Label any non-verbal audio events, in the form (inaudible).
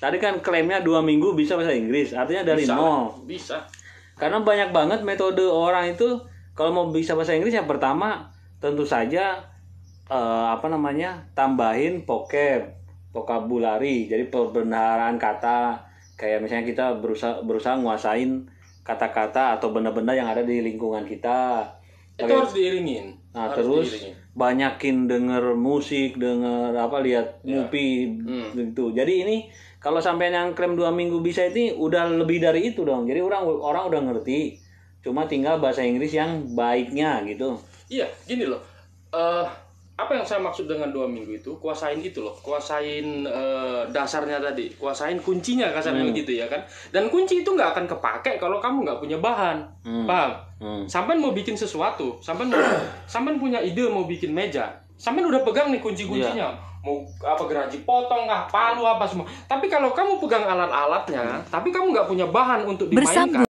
Tadi kan klaimnya dua minggu bisa bahasa Inggris, artinya dari bisa, nol. Bisa. Karena banyak banget metode orang itu kalau mau bisa bahasa Inggris yang pertama tentu saja eh, apa namanya tambahin vocab, vocabulary, jadi perbendaharaan kata. Kayak misalnya kita berusaha berusaha nguasain kata-kata atau benda-benda yang ada di lingkungan kita. Itu Oke. harus diiringin. Nah harus terus diiringin banyakin denger musik denger apa lihat yeah. movie hmm. gitu jadi ini kalau sampai yang krem dua minggu bisa itu udah lebih dari itu dong jadi orang orang udah ngerti cuma tinggal bahasa Inggris yang baiknya gitu iya gini loh uh, apa yang saya maksud dengan dua minggu itu kuasain itu loh kuasain e, dasarnya tadi kuasain kuncinya kasarnya hmm. gitu ya kan dan kunci itu nggak akan kepake kalau kamu nggak punya bahan hmm. paham hmm. sampai mau bikin sesuatu sampai (coughs) sampai punya ide mau bikin meja sampai udah pegang nih kunci kuncinya yeah. mau apa geraji potong nggak palu apa semua tapi kalau kamu pegang alat-alatnya hmm. tapi kamu nggak punya bahan untuk dimainkan Bersambung.